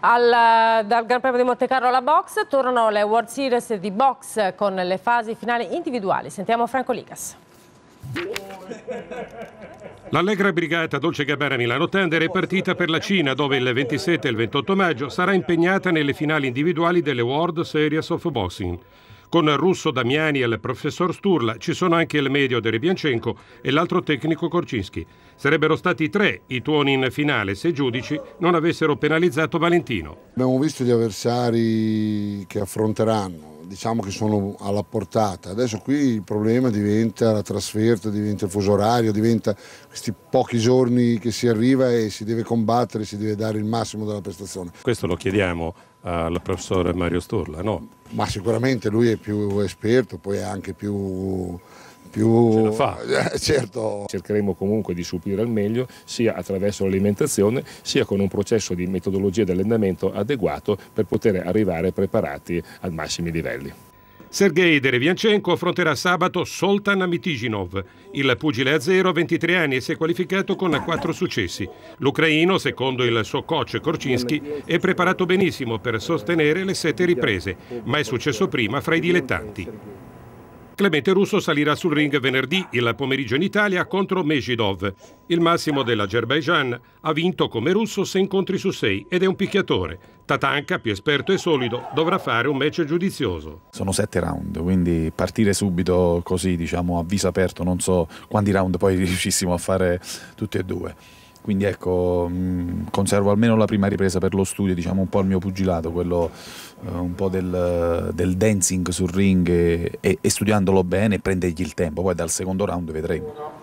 Al, dal Gran Premio di Monte Carlo alla box tornano le World Series di box con le fasi finali individuali. Sentiamo Franco Ligas. L'allegra brigata Dolce Gabbana Milano Tender è partita per la Cina dove il 27 e il 28 maggio sarà impegnata nelle finali individuali delle World Series of Boxing. Con Russo Damiani e il professor Sturla ci sono anche il medio Derebiancenco e l'altro tecnico Korcinski. Sarebbero stati tre i tuoni in finale se i giudici non avessero penalizzato Valentino. Abbiamo visto gli avversari che affronteranno diciamo che sono alla portata. Adesso qui il problema diventa la trasferta, diventa il fuso orario, diventa questi pochi giorni che si arriva e si deve combattere, si deve dare il massimo della prestazione. Questo lo chiediamo eh, al professore Mario Sturla, no? Ma sicuramente lui è più esperto, poi è anche più più... ce la Eh, certo. Cercheremo comunque di supplire al meglio sia attraverso l'alimentazione sia con un processo di metodologia di allenamento adeguato per poter arrivare preparati ai massimi livelli. Sergei Derevianchenko affronterà sabato Soltan Amitighinov. Il pugile a zero, 23 anni, e si è qualificato con 4 successi. L'ucraino, secondo il suo coach Korczynski, è preparato benissimo per sostenere le sette riprese, ma è successo prima fra i dilettanti. Clemente Russo salirà sul ring venerdì, il pomeriggio in Italia, contro Mejidov. Il massimo dell'Azerbaijan ha vinto come russo 6 incontri su 6 ed è un picchiatore. Tatanka, più esperto e solido, dovrà fare un match giudizioso. Sono 7 round, quindi partire subito così, diciamo, a viso aperto, non so quanti round poi riuscissimo a fare tutti e due. Quindi ecco, mh, conservo almeno la prima ripresa per lo studio, diciamo un po' il mio pugilato, quello eh, un po' del, del, dancing sul ring e, e, e studiandolo bene prendergli il tempo, poi dal secondo round vedremo.